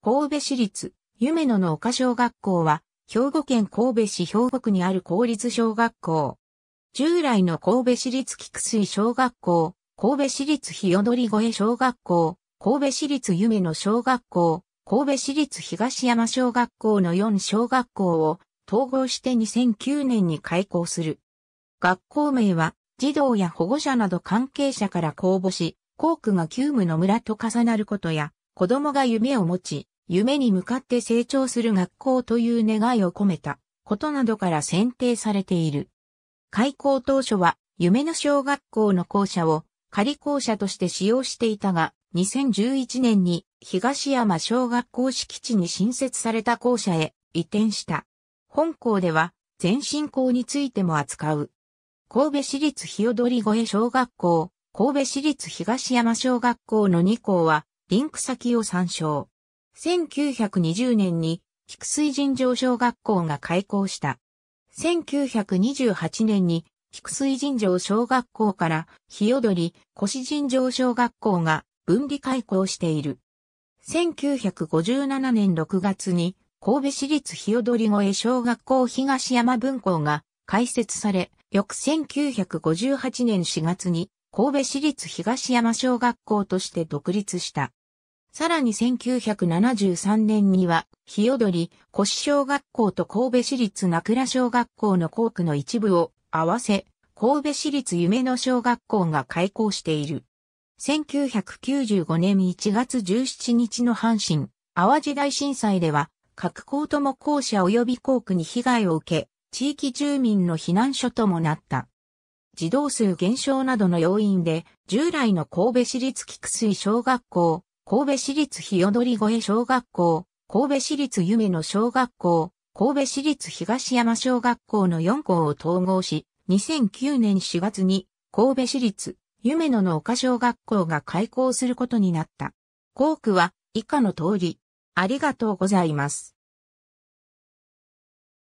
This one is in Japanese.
神戸市立、夢野の丘小学校は、兵庫県神戸市兵庫区にある公立小学校。従来の神戸市立菊水小学校、神戸市立日踊り越小学校、神戸市立夢野小学校、神戸市立東山小学校の4小学校を統合して2009年に開校する。学校名は、児童や保護者など関係者から公募し、校区が急務の村と重なることや、子供が夢を持ち、夢に向かって成長する学校という願いを込めたことなどから選定されている。開校当初は夢の小学校の校舎を仮校舎として使用していたが、2011年に東山小学校敷地に新設された校舎へ移転した。本校では前進校についても扱う。神戸市立日踊り越小学校、神戸市立東山小学校の2校はリンク先を参照。1920年に、菊水神城小学校が開校した。1928年に、菊水神城小学校から、日踊り、越神城小学校が分離開校している。1957年6月に、神戸市立日踊り越小学校東山分校が開設され、翌1958年4月に、神戸市立東山小学校として独立した。さらに1973年には、日踊り、越小学校と神戸市立名倉小学校の校区の一部を合わせ、神戸市立夢の小学校が開校している。1995年1月17日の阪神、淡路大震災では、各校とも校舎及び校区に被害を受け、地域住民の避難所ともなった。児童数減少などの要因で、従来の神戸市立菊水小学校、神戸市立日踊り越小学校、神戸市立夢の小学校、神戸市立東山小学校の4校を統合し、2009年4月に神戸市立夢野の丘小学校が開校することになった。校区は以下の通り。ありがとうございます。